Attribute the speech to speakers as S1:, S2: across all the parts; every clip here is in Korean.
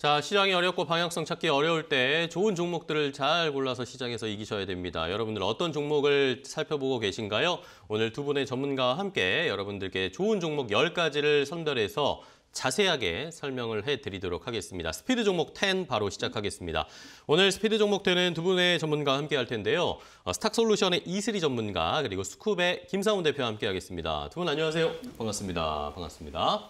S1: 자, 시장이 어렵고 방향성 찾기 어려울 때 좋은 종목들을 잘 골라서 시장에서 이기셔야 됩니다. 여러분들 어떤 종목을 살펴보고 계신가요? 오늘 두 분의 전문가와 함께 여러분들께 좋은 종목 10가지를 선별해서 자세하게 설명을 해드리도록 하겠습니다. 스피드 종목 10 바로 시작하겠습니다. 오늘 스피드 종목 10은 두 분의 전문가와 함께 할 텐데요. 어, 스탁솔루션의 이슬이 전문가 그리고 스쿱의 김상훈 대표와 함께 하겠습니다. 두 분 안녕하세요. 반갑습니다. 반갑습니다.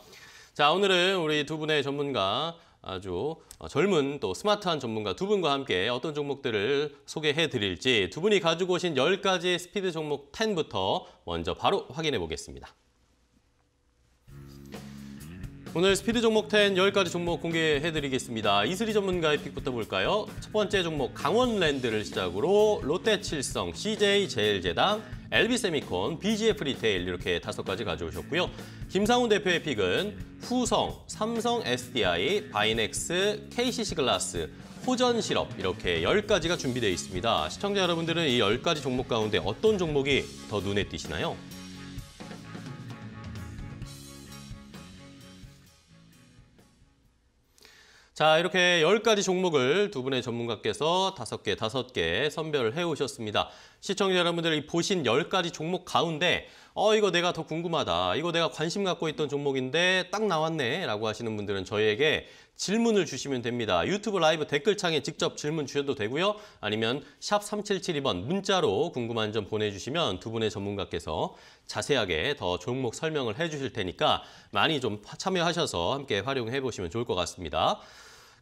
S1: 자 오늘은 우리 두 분의 전문가 아주 어, 젊은 또 스마트한 전문가 두 분과 함께 어떤 종목들을 소개해 드릴지 두 분이 가지고 오신 10가지 스피드 종목 10부터 먼저 바로 확인해 보겠습니다. 오늘 스피드 종목 10 10가지 종목 공개해 드리겠습니다. 이슬이 전문가의 픽부터 볼까요? 첫 번째 종목 강원랜드를 시작으로 롯데칠성, CJ제일제당, 엘비세미콘, BGF 리테일 이렇게 다섯 가지 가져오셨고요. 김상훈 대표의 픽은 후성, 삼성 SDI, 바이넥스, KCC 글라스, 호전실업 이렇게 열가지가 준비되어 있습니다. 시청자 여러분들은 이 열가지 종목 가운데 어떤 종목이 더 눈에 띄시나요? 자, 이렇게 열가지 종목을 두 분의 전문가께서 다섯 개, 다섯 개선별 해오셨습니다. 시청자 여러분들이 보신 열가지 종목 가운데 어, 이거 내가 더 궁금하다. 이거 내가 관심 갖고 있던 종목인데 딱 나왔네. 라고 하시는 분들은 저희에게 질문을 주시면 됩니다. 유튜브 라이브 댓글창에 직접 질문 주셔도 되고요. 아니면 샵 3772번 문자로 궁금한 점 보내주시면 두 분의 전문가께서 자세하게 더 종목 설명을 해주실 테니까 많이 좀 참여하셔서 함께 활용해 보시면 좋을 것 같습니다.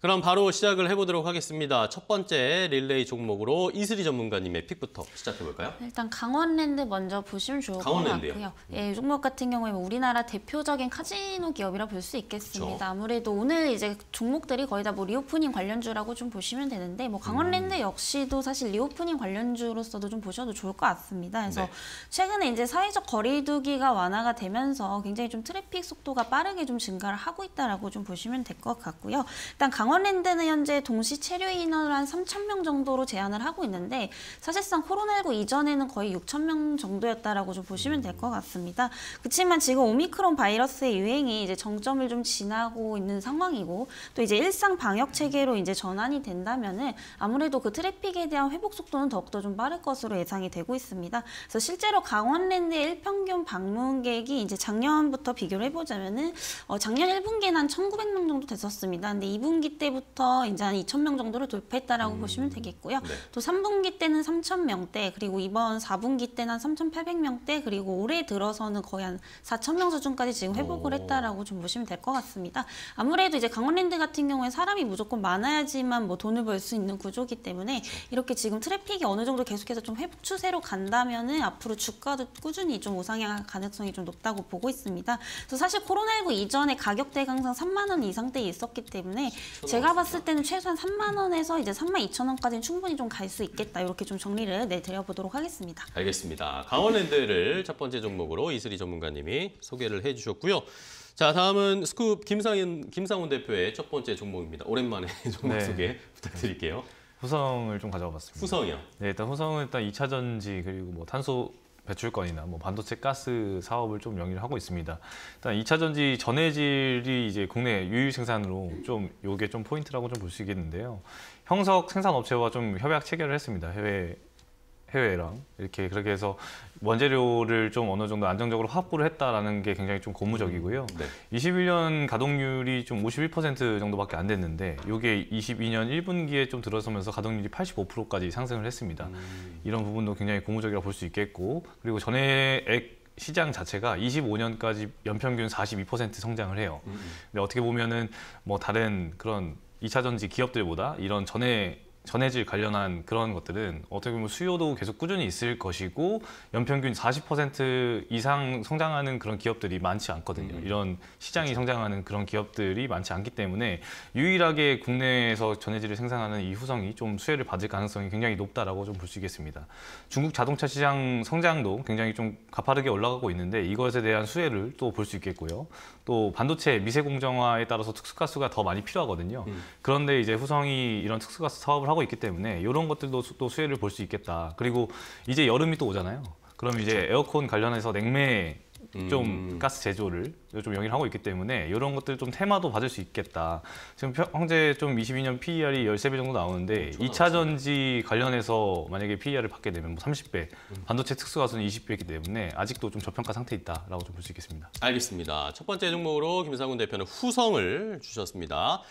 S1: 그럼 바로 시작을 해보도록 하겠습니다. 첫 번째 릴레이 종목으로 이슬이 전문가님의 픽부터 시작해볼까요?
S2: 네, 일단 강원랜드 먼저 보시면 좋을 강원랜드요? 것 같고요. 음. 예, 이 종목 같은 경우에 뭐 우리나라 대표적인 카지노 기업이라 볼 수 있겠습니다. 그렇죠. 아무래도 오늘 이제 종목들이 거의 다 뭐 리오프닝 관련주라고 좀 보시면 되는데 뭐 강원랜드 음. 역시도 사실 리오프닝 관련주로서도 좀 보셔도 좋을 것 같습니다. 그래서 네. 최근에 이제 사회적 거리두기가 완화가 되면서 굉장히 좀 트래픽 속도가 빠르게 좀 증가를 하고 있다라고 좀 보시면 될 것 같고요. 일단 강 강원랜드는 현재 동시 체류 인원을 한 3천 명 정도로 제한을 하고 있는데 사실상 코로나19 이전에는 거의 6천 명 정도였다라고 좀 보시면 될 것 같습니다. 그렇지만 지금 오미크론 바이러스의 유행이 이제 정점을 좀 지나고 있는 상황이고 또 이제 일상 방역 체계로 이제 전환이 된다면은 아무래도 그 트래픽에 대한 회복 속도는 더욱더 좀 빠를 것으로 예상이 되고 있습니다. 그래서 실제로 강원랜드의 일평균 방문객이 이제 작년부터 비교를 해보자면은 어, 작년 1분기에는 한 1,900명 정도 됐었습니다. 근데 2분기 때부터 이제 한 2천 명 정도를 돌파했다라고 음. 보시면 되겠고요. 네. 또 3분기 때는 3천 명대, 그리고 이번 4분기 때는 한 3,800명대, 그리고 올해 들어서는 거의 한 4천 명 수준까지 지금 회복을 오. 했다라고 좀 보시면 될 것 같습니다. 아무래도 이제 강원랜드 같은 경우에 사람이 무조건 많아야지만 뭐 돈을 벌 수 있는 구조기 때문에 이렇게 지금 트래픽이 어느 정도 계속해서 좀 회복 추세로 간다면은 앞으로 주가도 꾸준히 좀 우상향 할 가능성이 좀 높다고 보고 있습니다. 그래서 사실 코로나19 이전에 가격대가 항상 3만 원 이상대에 있었기 때문에 제가 봤을 때는 최소한 3만 원에서 이제 3만 2천 원까지는 충분히 좀 갈 수 있겠다 이렇게 좀 정리를 내드려 네, 보도록 하겠습니다.
S1: 알겠습니다. 강원랜드를 첫 번째 종목으로 이슬이 전문가님이 소개를 해주셨고요. 자 다음은 스쿱 김상현 김상훈 대표의 첫 번째 종목입니다. 오랜만에 종목 네. 소개
S3: 부탁드릴게요. 후성을 좀 가져와 봤습니다. 후성이요? 네, 일단 후성은 일단 2차 전지 그리고 뭐 탄소 배출권이나 뭐 반도체 가스 사업을 좀 영위를 하고 있습니다. 일단 2차 전지 전해질이 이제 국내 유일 생산으로 좀 요게 좀 포인트라고 좀볼수 있겠는데요. 형석 생산 업체와 좀 협약 체결을 했습니다. 해외 해외랑 이렇게 그렇게 해서 원재료를 좀 어느 정도 안정적으로 확보를 했다라는 게 굉장히 좀 고무적이고요. 음, 네. 21년 가동률이 좀 51% 정도밖에 안 됐는데 이게 22년 1분기에 좀 들어서면서 가동률이 85%까지 상승을 했습니다. 음. 이런 부분도 굉장히 고무적이라 고볼 수 있겠고 그리고 전에 액 시장 자체가 25년까지 연평균 42% 성장을 해요. 음, 음. 근데 어떻게 보면은 뭐 다른 그런 2차 전지 기업들보다 이런 전에 전해질 관련한 그런 것들은 어떻게 보면 수요도 계속 꾸준히 있을 것이고 연평균 40% 이상 성장하는 그런 기업들이 많지 않거든요. 음. 이런 시장이 그렇죠. 성장하는 그런 기업들이 많지 않기 때문에 유일하게 국내에서 전해질을 생산하는 이 후성이 좀 수혜를 받을 가능성이 굉장히 높다라고 좀 볼 수 있겠습니다. 중국 자동차 시장 성장도 굉장히 좀 가파르게 올라가고 있는데 이것에 대한 수혜를 또 볼 수 있겠고요. 또 반도체 미세 공정화에 따라서 특수가스가 더 많이 필요하거든요. 음. 그런데 이제 후성이 이런 특수가스 사업을 하고 하고 있기 때문에 이런 것들도 또 수혜를 볼 수 있겠다. 그리고 이제 여름이 또 오잖아요. 그럼 이제 그렇죠. 에어컨 관련해서 냉매 좀 음. 가스 제조를 좀 영위를 하고 있기 때문에 이런 것들 좀 테마도 받을 수 있겠다. 지금 현제좀 22년 PER이 13배 정도 나오는데 2차 전지 관련해서 만약에 PER을 받게 되면 뭐 30배, 음. 반도체 특수가수는
S1: 20배이기 때문에 아직도 좀 저평가 상태에 있다라고 좀 볼 수 있겠습니다. 알겠습니다. 첫 번째 종목으로 김상훈 대표는 후성을 주셨습니다.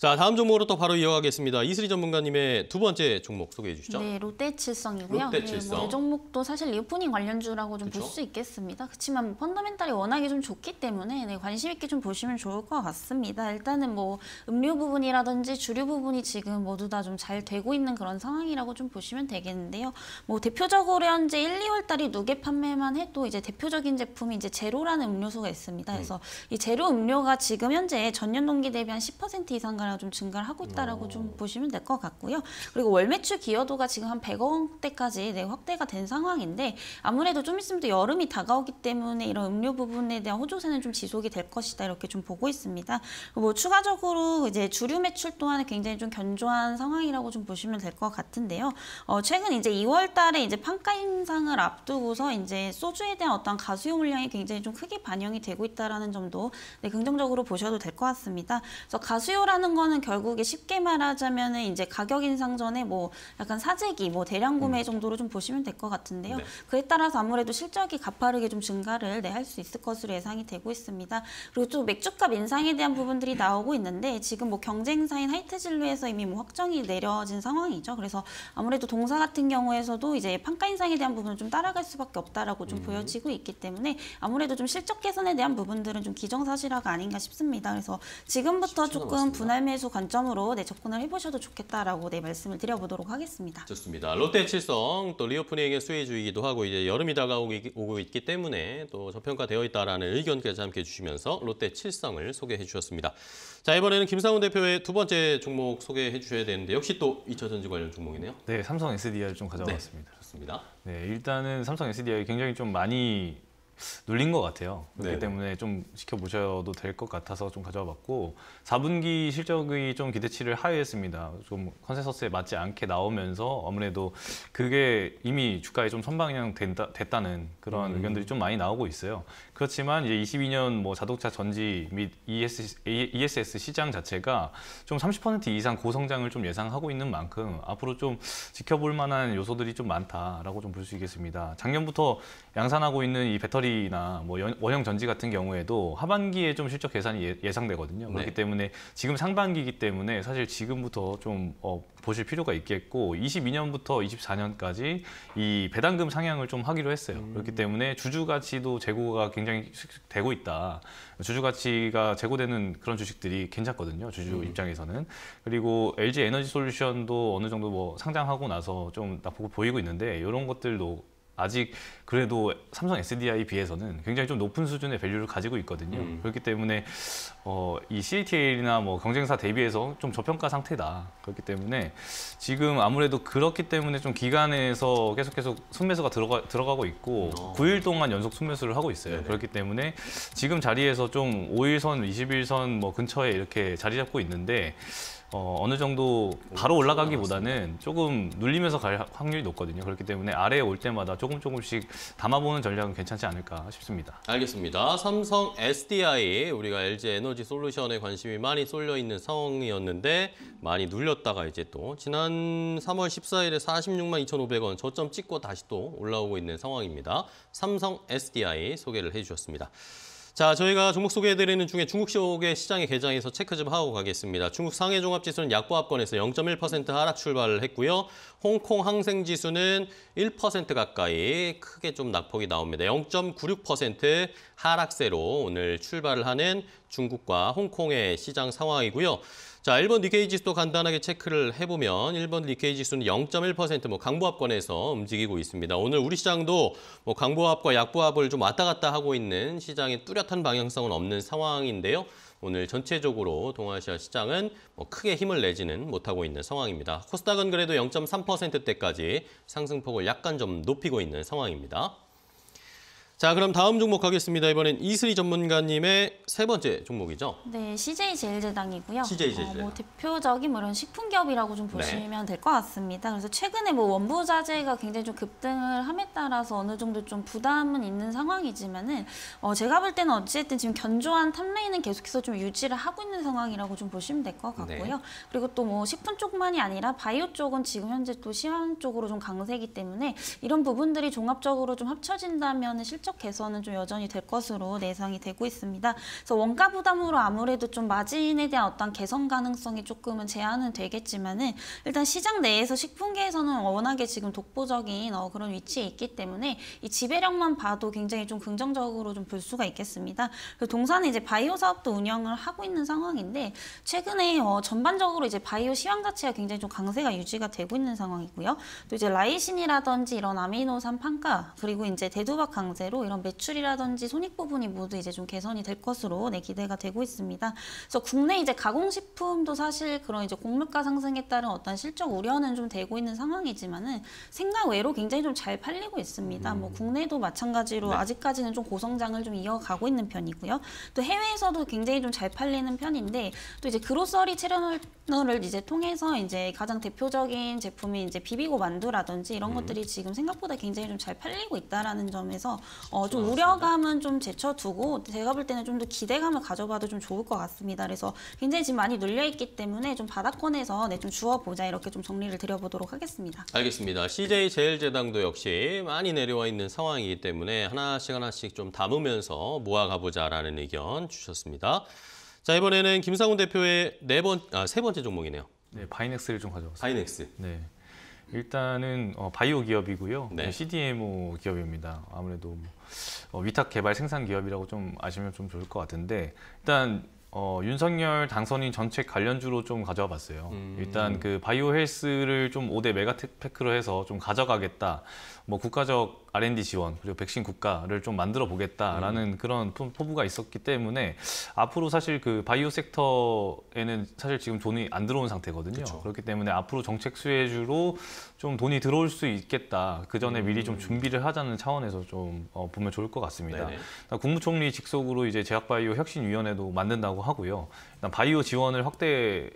S1: 자, 다음 종목으로 또 바로 이어가겠습니다. 이슬이 전문가님의 두 번째 종목 소개해 주시죠.
S2: 네, 롯데칠성이고요. 롯데칠성. 네, 뭐이 종목도 사실 리오프닝 관련주라고 좀 볼 수 있겠습니다. 그렇지만 펀더멘탈이 워낙에 좀 좋기 때문에 네, 관심 있게 좀 보시면 좋을 것 같습니다. 일단은 뭐 음료 부분이라든지 주류 부분이 지금 모두 다 좀 잘 되고 있는 그런 상황이라고 좀 보시면 되겠는데요. 뭐 대표적으로 현재 1, 2월 달이 누계 판매만 해도 이제 대표적인 제품이 이제 제로라는 음료수가 있습니다. 음. 그래서 음. 이 제로 음료가 지금 현재 전년 동기 대비 한 10% 이상 가량 우리나라가 좀 증가를 하고 있다라고 오. 좀 어. 보시면 될 것 같고요. 그리고 월 매출 기여도가 지금 한 100억 원대까지 네, 확대가 된 상황인데 아무래도 좀 있으면 또 여름이 다가오기 때문에 이런 음료 부분에 대한 호조세는 좀 지속이 될 것이다 이렇게 좀 보고 있습니다. 뭐 추가적으로 이제 주류 매출 또한 굉장히 좀 견조한 상황이라고 좀 보시면 될 것 같은데요. 어, 최근 이제 2월 달에 이제 판가 인상을 앞두고서 이제 소주에 대한 어떤 가수요 물량이 굉장히 좀 크게 반영이 되고 있다라는 점도 네, 긍정적으로 보셔도 될 것 같습니다. 그래서 가수요라는 건 거는 결국에 쉽게 말하자면 이제 가격 인상 전에 뭐 약간 사재기, 뭐 대량 구매 음. 정도로 좀 보시면 될 것 같은데요. 네. 그에 따라서 아무래도 실적이 가파르게 좀 증가를 네, 할수 있을 것으로 예상이 되고 있습니다. 그리고 또 맥주값 인상에 대한 부분들이 나오고 있는데 지금 뭐 경쟁사인 하이트진로에서 이미 뭐 확정이 내려진 상황이죠. 그래서 아무래도 동사 같은 경우에서도 이제 판가 인상에 대한 부분을 좀 따라갈 수밖에 없다라고 좀 음. 보여지고 있기 때문에 아무래도 좀 실적 개선에 대한 부분들은 좀 기정사실화가 아닌가 싶습니다. 그래서 지금부터 조금 분할 매수 관점으로 내 네, 접근을 해보셔도 좋겠다라고 네, 말씀을 드려보도록 하겠습니다. 좋습니다. 롯데
S1: 칠성 또 리오프닝의 수혜주이기도 하고 이제 여름이 다가오고 있기 때문에 또 저평가되어 있다라는 의견까지 함께 주시면서 롯데 칠성을 소개해 주셨습니다. 자 이번에는 김상훈 대표의 두 번째 종목 소개해 주셔야 되는데 역시 또 2차전지 관련 종목이네요.
S3: 네, 삼성 SDI 좀 가져왔습니다. 네, 좋습니다. 네, 일단은 삼성 SDI 굉장히 좀 많이 눌린 것 같아요. 그렇기 네 때문에 좀 지켜보셔도 될 것 같아서 좀 가져와 봤고 4분기 실적이 좀 기대치를 하회했습니다. 좀 컨센서스에 맞지 않게 나오면서 아무래도 그게 이미 주가에 좀 선방향 된다, 됐다는 그런 음. 의견들이 좀 많이 나오고 있어요. 그렇지만 이제 22년 뭐 자동차 전지 및 ES, ESS 시장 자체가 좀 30% 이상 고성장을 좀 예상하고 있는 만큼 앞으로 좀 지켜볼 만한 요소들이 좀 많다라고 좀 볼 수 있겠습니다. 작년부터 양산하고 있는 이 배터리나 뭐 원형 전지 같은 경우에도 하반기에 좀 실적 계산이 예, 예상되거든요. 네. 그렇기 때문에 지금 상반기이기 때문에 사실 지금부터 좀 어, 보실 필요가 있겠고 22년부터 24년까지 이 배당금 상향을 좀 하기로 했어요. 음. 그렇기 때문에 주주 가치도 재고가 굉장히 굉장히 되고 있다. 주주 가치가 제고되는 그런 주식들이 괜찮거든요. 주주 음. 입장에서는. 그리고 LG 에너지 솔루션도 어느 정도 뭐 상장하고 나서 좀 낙폭을 보이고 있는데 이런 것들도 아직 그래도 삼성 SDI 비해서는 굉장히 좀 높은 수준의 밸류를 가지고 있거든요. 음. 그렇기 때문에 어, 이 CATL이나 뭐 경쟁사 대비해서 좀 저평가 상태다. 그렇기 때문에 지금 아무래도 그렇기 때문에 좀 기간에서 계속 계속 순매수가 들어가, 들어가고 있고 어. 9일 동안 연속 순매수를 하고 있어요. 네네. 그렇기 때문에 지금 자리에서 좀 5일선, 2일선뭐 근처에 이렇게 자리 잡고 있는데 어, 어느 정도 바로 올라가기보다는 조금 눌리면서 갈 확률이 높거든요. 그렇기 때문에 아래에 올 때마다 조금 조금씩 담아보는 전략은 괜찮지 않을까 싶습니다.
S1: 알겠습니다. 삼성 SDI, 우리가 LG 에너지 솔루션에 관심이 많이 쏠려 있는 상황이었는데 많이 눌렸다가 이제 또 지난 3월 14일에 46만 2,500원 저점 찍고 다시 또 올라오고 있는 상황입니다. 삼성 SDI 소개를 해주셨습니다. 자, 저희가 종목 소개해드리는 중에 중국 시옥의 시장의 개장에서 체크 좀 하고 가겠습니다. 중국 상해 종합지수는 약보합권에서 0.1% 하락 출발을 했고요. 홍콩 항생지수는 1% 가까이 크게 좀 낙폭이 나옵니다. 0.96% 하락세로 오늘 출발을 하는 중국과 홍콩의 시장 상황이고요. 자, 일본 니케이 지수도 간단하게 체크를 해보면 일본 니케이 지수는 0.1%뭐 강보합권에서 움직이고 있습니다. 오늘 우리 시장도 뭐 강보합과 약보합을 좀 왔다 갔다 하고 있는 시장의 뚜렷한 방향성은 없는 상황인데요. 오늘 전체적으로 동아시아 시장은 뭐 크게 힘을 내지는 못하고 있는 상황입니다. 코스닥은 그래도 0.3%대까지 상승폭을 약간 좀 높이고 있는 상황입니다. 자, 그럼 다음 종목 가겠습니다. 이번엔 이슬이 전문가님의 세 번째 종목이죠.
S2: 네, CJ제일제당이고요. CJ제일제당. 어, 뭐 대표적인 뭐 이런 식품기업이라고 좀 네. 보시면 네. 될것 같습니다. 그래서 최근에 뭐 원부자재가 굉장히 좀 급등을 함에 따라서 어느 정도 좀 부담은 있는 상황이지만은 어, 제가 볼 때는 어찌됐든 지금 견조한 탑라인은 계속해서 좀 유지를 하고 있는 상황이라고 좀 보시면 될것 네. 같고요. 네. 그리고 또 뭐 식품 쪽만이 아니라 바이오 쪽은 지금 현재 또 시황 쪽으로 좀 강세이기 때문에 이런 부분들이 종합적으로 좀 합쳐진다면 은 실적 실적 개선은 좀 여전히 될 것으로 예상이 되고 있습니다. 그래서 원가 부담으로 아무래도 좀 마진에 대한 어떤 개선 가능성이 조금은 제한은 되겠지만은 일단 시장 내에서 식품계에서는 워낙에 지금 독보적인 어, 그런 위치에 있기 때문에 이 지배력만 봐도 굉장히 좀 긍정적으로 좀 볼 수가 있겠습니다. 동산은 이제 바이오 사업도 운영을 하고 있는 상황인데 최근에 어, 전반적으로 이제 바이오 시황 자체가 굉장히 좀 강세가 유지가 되고 있는 상황이고요. 또 이제 라이신이라든지 이런 아미노산 판가 그리고 이제 대두박 강세로 뭐 이런 매출이라든지 손익 부분이 모두 이제 좀 개선이 될 것으로 네, 기대가 되고 있습니다. 그래서 국내 이제 가공식품도 사실 그런 이제 곡물가 상승에 따른 어떤 실적 우려는 좀 되고 있는 상황이지만은 생각 외로 굉장히 좀 잘 팔리고 있습니다. 뭐 음. 뭐 국내도 마찬가지로 네. 아직까지는 좀 고성장을 좀 이어가고 있는 편이고요. 또 해외에서도 굉장히 좀 잘 팔리는 편인데 또 이제 그로서리 채널을 이제 통해서 이제 가장 대표적인 제품이 이제 비비고 만두라든지 이런 음. 것들이 지금 생각보다 굉장히 좀 잘 팔리고 있다라는 점에서 어, 좀 우려감은 좀 제쳐두고 제가 볼 때는 좀 더 기대감을 가져봐도 좀 좋을 것 같습니다. 그래서 굉장히 지금 많이 눌려있기 때문에 좀 바닥권에서 네, 좀 주워보자 이렇게 좀 정리를 드려보도록 하겠습니다.
S1: 알겠습니다. CJ 제일제당도 역시 많이 내려와 있는 상황이기 때문에 하나씩 하나씩 좀 담으면서 모아가보자라는 의견 주셨습니다. 자 이번에는 김상훈 대표의 네 번, 아, 세 번째 종목이네요. 네, 바이넥스를 좀 가져왔습니다. 바이넥스. 네. 일단은 어, 바이오 기업이고요. 네. 네 CDMO 기업입니다.
S3: 아무래도 뭐, 어, 위탁 개발 생산 기업이라고 좀 아시면 좀 좋을 것 같은데 일단 어, 윤석열 당선인 정책 관련주로 좀 가져와 봤어요. 음. 일단 그 바이오 헬스를 좀 5대 메가테크로 해서 좀 가져가겠다. 뭐 국가적 R&D 지원 그리고 백신 국가를 좀 만들어 보겠다라는 음. 그런 포부가 있었기 때문에 앞으로 사실 그 바이오 섹터에는 사실 지금 돈이 안 들어온 상태거든요. 그쵸. 그렇기 때문에 앞으로 정책 수혜주로 좀 돈이 들어올 수 있겠다. 그 전에 음. 미리 좀 음. 준비를 하자는 차원에서 좀 어, 보면 좋을 것 같습니다. 국무총리 직속으로 이제 제약바이오 혁신위원회도 만든다고 있다고 하고요. 일단 바이오 지원을 확대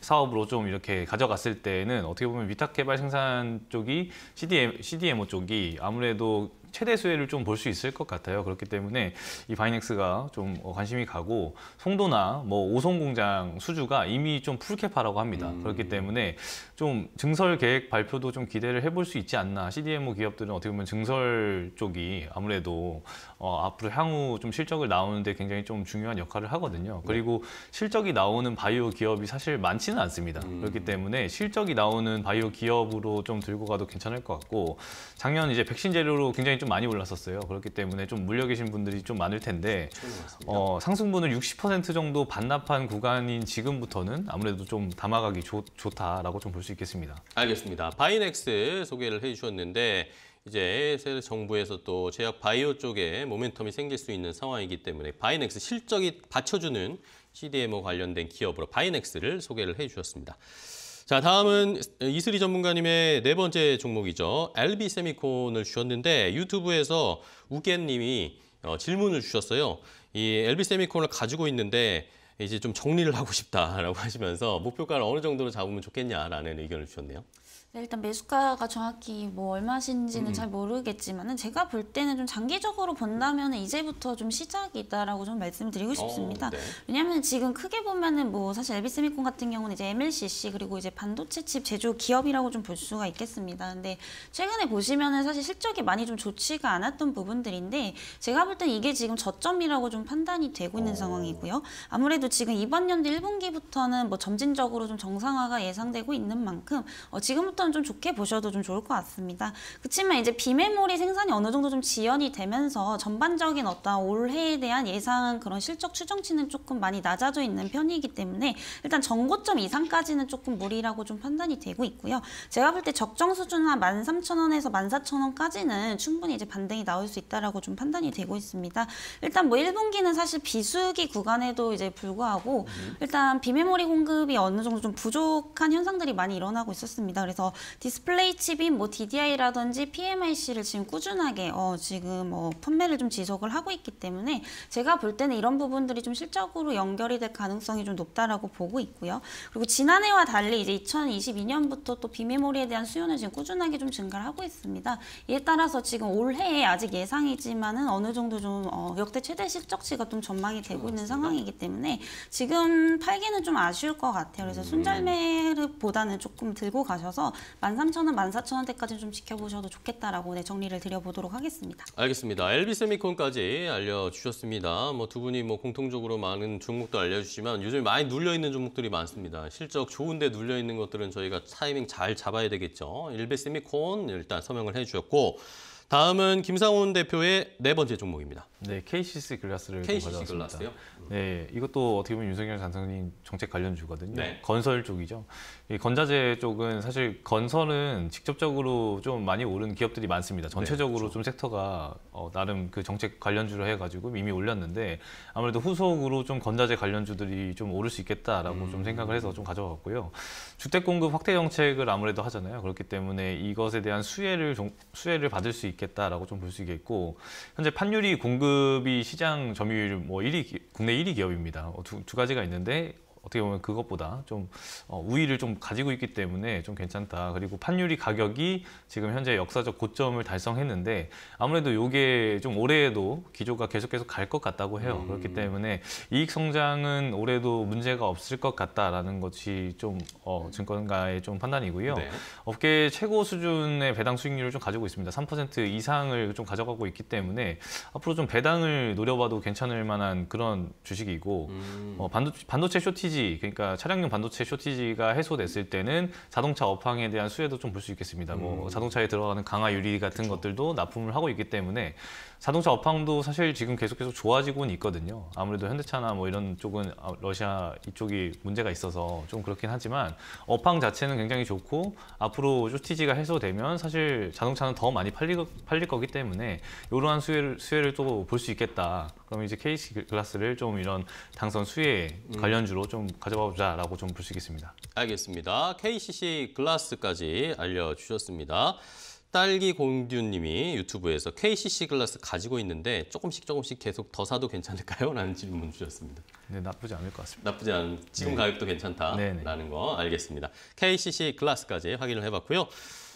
S3: 사업으로 좀 이렇게 가져갔을 때는 어떻게 보면 위탁 개발 생산 쪽이 CDM, CDMO 쪽이 아무래도 최대 수혜를 좀 볼 수 있을 것 같아요. 그렇기 때문에 이 바이넥스가 좀 어, 관심이 가고 송도나 뭐 오송 공장 수주가 이미 좀 풀캡하라고 합니다. 음. 그렇기 때문에 좀 증설 계획 발표도 좀 기대를 해볼 수 있지 않나. CDMO 기업들은 어떻게 보면 증설 쪽이 아무래도 어, 앞으로 향후 좀 실적을 나오는데 굉장히 좀 중요한 역할을 하거든요. 네. 그리고 실적이 나오는 바이오 기업이 사실 많지는 않습니다. 음. 그렇기 때문에 실적이 나오는 바이오 기업으로 좀 들고 가도 괜찮을 것 같고 작년 이제 백신 재료로 굉장히 좀좀 많이 올랐었어요. 그렇기 때문에 좀 물려 계신 분들이 좀 많을 텐데 어, 상승분을 60% 정도 반납한 구간인 지금부터는 아무래도 좀 담아가기 좋, 좋다라고 좀 볼 수
S1: 있겠습니다. 알겠습니다. 바이넥스 소개를 해주셨는데 이제 정부에서 또 제약 바이오 쪽에 모멘텀이 생길 수 있는 상황이기 때문에 바이넥스 실적이 받쳐주는 CDMO 관련된 기업으로 바이넥스를 소개를 해주셨습니다. 자, 다음은 이슬이 전문가님의 네 번째 종목이죠. LB 세미콘을 주셨는데 유튜브에서 우겐님이 어, 질문을 주셨어요. 이 LB 세미콘을 가지고 있는데 이제 좀 정리를 하고 싶다라고 하시면서 목표가를 어느 정도로 잡으면 좋겠냐라는 의견을 주셨네요.
S2: 네, 일단 매수가가 정확히 뭐 얼마신지는 음. 잘 모르겠지만은 제가 볼 때는 좀 장기적으로 본다면 은 이제부터 좀 시작이다라고 좀 말씀드리고 어, 싶습니다. 네. 왜냐하면 지금 크게 보면은 뭐 사실 엘비스미콘 같은 경우는 이제 MLCC 그리고 이제 반도체 칩 제조 기업이라고 좀 볼 수가 있겠습니다. 근데 최근에 보시면은 사실 실적이 많이 좀 좋지가 않았던 부분들인데 제가 볼 때는 이게 지금 저점이라고 좀 판단이 되고 있는 어. 상황이고요. 아무래도 지금 이번 연도 1분기부터는 뭐 점진적으로 좀 정상화가 예상되고 있는 만큼 어, 지금부터 측면에좀 좋게 보셔도 좀 좋을 것 같습니다. 그렇지만 이제 비메모리 생산이 어느 정도 좀 지연이 되면서 전반적인 어떤 올해에 대한 예상 그런 실적 추정치는 조금 많이 낮아져 있는 편이기 때문에 일단 정고점 이상까지는 조금 무리라고 좀 판단이 되고 있고요. 제가 볼 때 적정 수준 은 13,000원에서 14,000원까지는 충분히 이제 반등이 나올 수 있다라고 좀 판단이 되고 있습니다. 일단 뭐 1분기는 사실 비수기 구간에도 이제 불구하고 음. 일단 비메모리 공급이 어느 정도 좀 부족한 현상들이 많이 일어나고 있었습니다. 그래서 디스플레이 칩인 뭐 DDI라든지 PMIC를 지금 꾸준하게 어, 지금 뭐 판매를 좀 지속을 하고 있기 때문에 제가 볼 때는 이런 부분들이 좀 실적으로 연결이 될 가능성이 좀 높다라고 보고 있고요. 그리고 지난해와 달리 이제 2022년부터 또 비메모리에 대한 수요는 지금 꾸준하게 좀 증가를 하고 있습니다. 이에 따라서 지금 올해에 아직 예상이지만은 어느 정도 좀 어, 역대 최대 실적치가 좀 전망이 되고 있는 상황이기 때문에 지금 팔기는 좀 아쉬울 것 같아요. 그래서 순절매보다는 음. 조금 들고 가셔서 13,000원, 14,000원대까지 좀 지켜보셔도 좋겠다라고 네, 정리를 드려보도록 하겠습니다.
S1: 알겠습니다. 엘비세미콘까지 알려주셨습니다. 뭐 두 분이 뭐 공통적으로 많은 종목도 알려주시지만 요즘 많이 눌려있는 종목들이 많습니다. 실적 좋은데 눌려있는 것들은 저희가 타이밍 잘 잡아야 되겠죠. 엘비세미콘 일단 서명을 해주셨고 다음은 김상훈 대표의 네 번째 종목입니다. 네, KCC 글라스를 KCC 가져왔습니다. 글라스요? 네, 이것도
S3: 어떻게 보면 윤석열 당선인 정책 관련주거든요. 네. 건설 쪽이죠. 이 건자재 쪽은 사실 건설은 직접적으로 좀 많이 오른 기업들이 많습니다. 네, 전체적으로 네, 좀 섹터가 어, 나름 그 정책 관련주로 해가지고 이미 올렸는데 아무래도 후속으로 좀 건자재 관련주들이 좀 오를 수 있겠다라고 음. 좀 생각을 해서 좀 가져왔고요. 주택 공급 확대 정책을 아무래도 하잖아요. 그렇기 때문에 이것에 대한 수혜를 좀, 수혜를 받을 수 있겠다라고 좀 볼 수 있겠고 현재 판유리 공급이 시장 점유율 뭐 1위 국내 1위 기업입니다. 어, 두, 두 가지가 있는데 어떻게 보면 그것보다 좀 어, 우위를 좀 가지고 있기 때문에 좀 괜찮다. 그리고 판유리 가격이 지금 현재 역사적 고점을 달성했는데 아무래도 요게좀 올해에도 기조가 계속 계속 갈 것 같다고 해요. 음. 그렇기 때문에 이익 성장은 올해도 문제가 없을 것 같다라는 것이 좀 어, 증권가의 좀 판단이고요. 네. 업계 최고 수준의 배당 수익률을 좀 가지고 있습니다. 3% 이상을 좀 가져가고 있기 때문에 앞으로 좀 배당을 노려봐도 괜찮을 만한 그런 주식이고 음. 어, 반도, 반도체 쇼티지 쇼티지, 그러니까 차량용 반도체 쇼티지가 해소됐을 때는 자동차 업황에 대한 수혜도 좀 볼 수 있겠습니다. 뭐 음. 뭐 자동차에 들어가는 강화 유리 같은 그렇죠. 것들도 납품을 하고 있기 때문에 자동차 업황도 사실 지금 계속 계속 좋아지고는 있거든요. 아무래도 현대차나 뭐 이런 쪽은 아, 러시아 이쪽이 문제가 있어서 좀 그렇긴 하지만 업황 자체는 굉장히 좋고 앞으로 쇼티지가 해소되면 사실 자동차는 더 많이 팔리, 팔릴 거기 때문에 이러한 수혜를, 수혜를 또 볼 수 있겠다. 그럼 이제 케이시 글라스를 좀 이런 당선 수혜 음. 관련주로 좀 가져가 보자라고 좀볼수 있겠습니다.
S1: 알겠습니다. KCC 글라스까지 알려주셨습니다. 딸기 공듀님이 유튜브에서 KCC 글라스 가지고 있는데 조금씩 조금씩 계속 더 사도 괜찮을까요? 라는 질문 주셨습니다. 네, 나쁘지 않을 것 같습니다. 나쁘지 않은, 지금 네. 가격도 괜찮다라는 네, 네. 거 알겠습니다. KCC 글라스까지 확인을 해봤고요.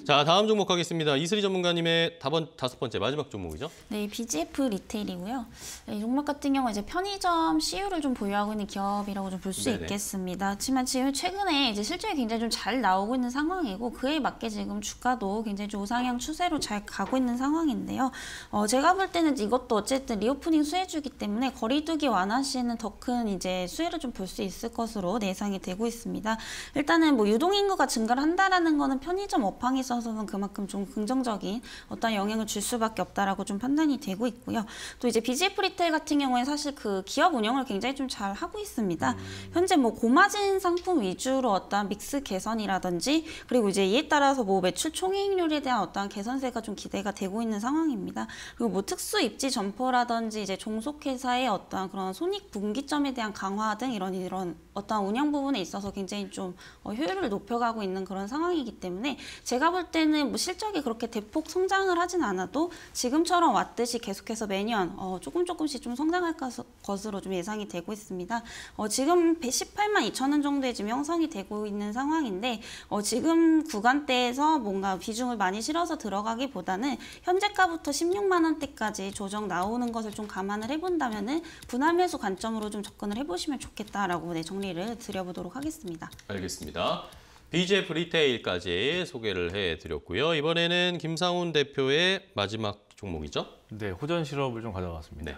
S1: 자, 다음 종목 가겠습니다 이슬이 전문가님의 답은 다섯 번째 마지막 종목이죠?
S2: 네, BGF 리테일이고요. 네, 이 종목 같은 경우 이제 편의점 CU를 좀 보유하고 있는 기업이라고 좀 볼 수 있겠습니다. 하지만 지금 최근에 이제 실적이 굉장히 좀 잘 나오고 있는 상황이고 그에 맞게 지금 주가도 굉장히 조상향 추세로 잘 가고 있는 상황인데요. 어, 제가 볼 때는 이것도 어쨌든 리오프닝 수혜주기 때문에 거리두기 완화 시에는 더 큰 이제 수혜를 좀 볼 수 있을 것으로 예상이 되고 있습니다. 일단은 뭐 유동인구가 증가를 한다라는 거는 편의점 업황이 있어서는 그만큼 좀 긍정적인 어떤 영향을 줄 수밖에 없다라고 좀 판단이 되고 있고요. 또 이제 BGF 리테일 같은 경우에 사실 그 기업 운영을 굉장히 좀 잘 하고 있습니다. 음. 현재 뭐 고마진 상품 위주로 어떤 믹스 개선이라든지 그리고 이제 이에 따라서 뭐 매출 총액률에 대한 어떤 개선세가 좀 기대가 되고 있는 상황입니다. 그리고 뭐 특수 입지 점포라든지 이제 종속회사의 어떤 그런 손익 분기점에 대한 강화 등 이런 이런 어떤 운영 부분에 있어서 굉장히 좀 어, 효율을 높여가고 있는 그런 상황이기 때문에 제가 볼볼 때는 뭐 실적이 그렇게 대폭 성장을 하진 않아도 지금처럼 왔듯이 계속해서 매년 어, 조금 조금씩 좀 성장할 것으로 좀 예상이 되고 있습니다. 어, 지금 18만 2천 원 정도에 지금 형성이 되고 있는 상황인데 어, 지금 구간대에서 뭔가 비중을 많이 실어서 들어가기보다는 현재가부터 16만 원대까지 조정 나오는 것을 좀 감안을 해본다면은 분할 매수 관점으로 좀 접근을 해보시면 좋겠다라고 네, 정리를 드려보도록 하겠습니다.
S1: 알겠습니다. BGF 리테일까지 소개를 해드렸고요. 이번에는 김상훈 대표의 마지막 종목이죠? 네, 호전 실업을 좀 가져왔습니다. 네.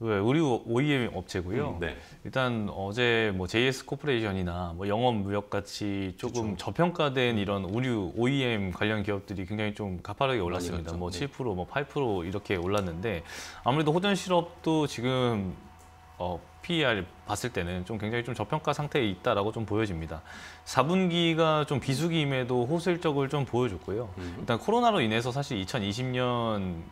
S1: 네, 의류 OEM 업체고요. 음, 네.
S3: 일단 어제 뭐 JS 코퍼레이션이나 뭐 영업 무역 같이 조금 그쵸. 저평가된 음. 이런 의류 OEM 관련 기업들이 굉장히 좀 가파르게 올랐습니다. 뭐 7%, 네. 뭐8% 이렇게 올랐는데 아무래도 호전 실업도 지금 어, PER 봤을 때는 좀 굉장히 좀 저평가 상태에 있다라고 좀 보여집니다. 4분기가 좀 비수기임에도 호실적을 좀 보여줬고요. 음. 일단 코로나로 인해서 사실 2020년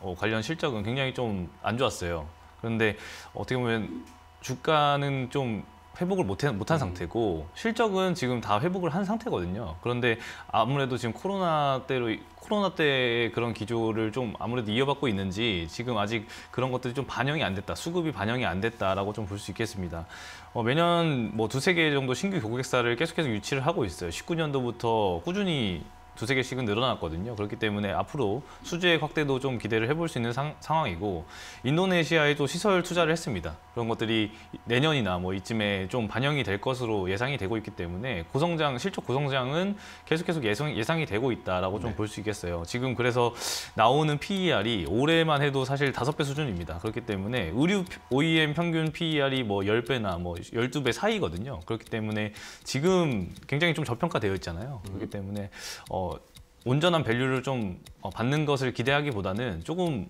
S3: 어, 관련 실적은 굉장히 좀 안 좋았어요. 그런데 어떻게 보면 주가는 좀 회복을 못한 못한 음. 상태고 실적은 지금 다 회복을 한 상태거든요. 그런데 아무래도 지금 코로나 때로 코로나 때 그런 기조를 좀 아무래도 이어받고 있는지 지금 아직 그런 것들이 좀 반영이 안 됐다. 수급이 반영이 안 됐다라고 좀 볼 수 있겠습니다. 어, 매년 뭐 두세 개 정도 신규 교객사를 계속해서 유치를 하고 있어요. 19년도부터 꾸준히 두세 개씩은 늘어났거든요. 그렇기 때문에 앞으로 수주의 확대도 좀 기대를 해볼 수 있는 상, 상 황이고 인도네시아에도 시설 투자를 했습니다. 그런 것들이 내년이나 뭐 이쯤에 좀 반영이 될 것으로 예상이 되고 있기 때문에 고성장 실적 고성장은 계속 계속 예상, 예상이 되고 있다라고 좀 볼수 네. 있겠어요. 지금 그래서 나오는 PER이 올해만 해도 사실 다섯 배 수준입니다. 그렇기 때문에 의류 OEM 평균 PER이 뭐 열배나뭐 열두 배 사이거든요. 그렇기 때문에 지금 굉장히 좀 저평가되어 있잖아요. 그렇기 음. 때문에 어, 어, 온전한 밸류를 좀 어, 받는 것을 기대하기보다는 조금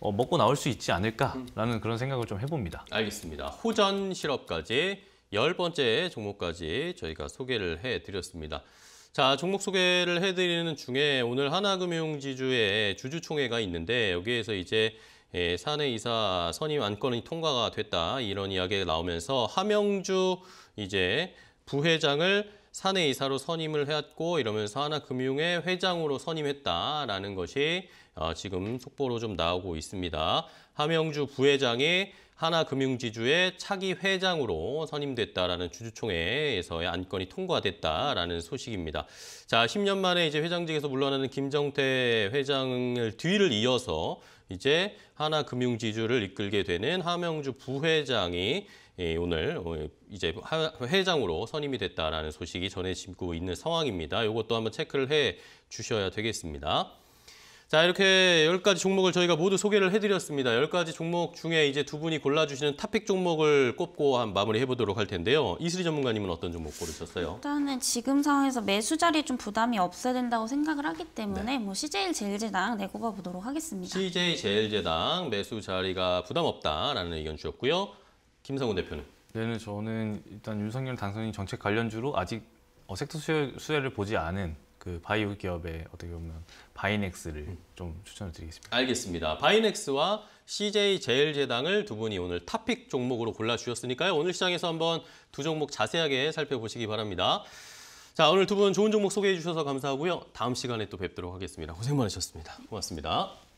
S3: 어, 먹고 나올 수 있지 않을까라는 그런 생각을 좀 해봅니다.
S1: 알겠습니다. 호전 실업까지 열 번째 종목까지 저희가 소개를 해드렸습니다. 자, 종목 소개를 해드리는 중에 오늘 하나금융지주의 주주총회가 있는데 여기에서 이제 예, 사내 이사 선임 안건이 통과가 됐다 이런 이야기가 나오면서 하명주 이제 부회장을 사내 이사로 선임을 해왔고 이러면서 하나금융의 회장으로 선임했다라는 것이 어, 지금 속보로 좀 나오고 있습니다. 하명주 부회장이 하나금융지주의 차기 회장으로 선임됐다라는 주주총회에서의 안건이 통과됐다라는 소식입니다. 자, 10년 만에 이제 회장직에서 물러나는 김정태 회장을 뒤를 이어서 이제 하나금융지주를 이끌게 되는 하명주 부회장이 예, 오늘 어, 이제 회장으로 선임이 됐다라는 소식이 전해지고 있는 상황입니다. 이것도 한번 체크를 해 주셔야 되겠습니다. 자 이렇게 열가지 종목을 저희가 모두 소개를 해드렸습니다. 열가지 종목 중에 이제 두 분이 골라주시는 탑픽 종목을 꼽고 한 마무리해보도록 할 텐데요. 이슬이 전문가님은 어떤 종목 고르셨어요?
S2: 일단은 지금 상황에서 매수 자리에 좀 부담이 없어야 된다고 생각을 하기 때문에 네. 뭐 CJ제일제당 내고봐 보도록 하겠습니다.
S1: CJ제일제당 매수 자리가 부담 없다라는 의견 주셨고요. 김성훈 대표는?
S3: 네, 저는 일단 윤석열 당선인 정책 관련주로 아직 어, 섹터 수혜, 수혜를 보지 않은 그 바이오 기업의 어떻게 보면 바이넥스를 음. 좀 추천을 드리겠습니다.
S1: 알겠습니다. 바이넥스와 CJ 제일제당을 두 분이 오늘 탑픽 종목으로 골라주셨으니까요. 오늘 시장에서 한번 두 종목 자세하게 살펴보시기 바랍니다. 자, 오늘 두 분 좋은 종목 소개해 주셔서 감사하고요. 다음 시간에 또 뵙도록 하겠습니다. 고생 많으셨습니다. 고맙습니다.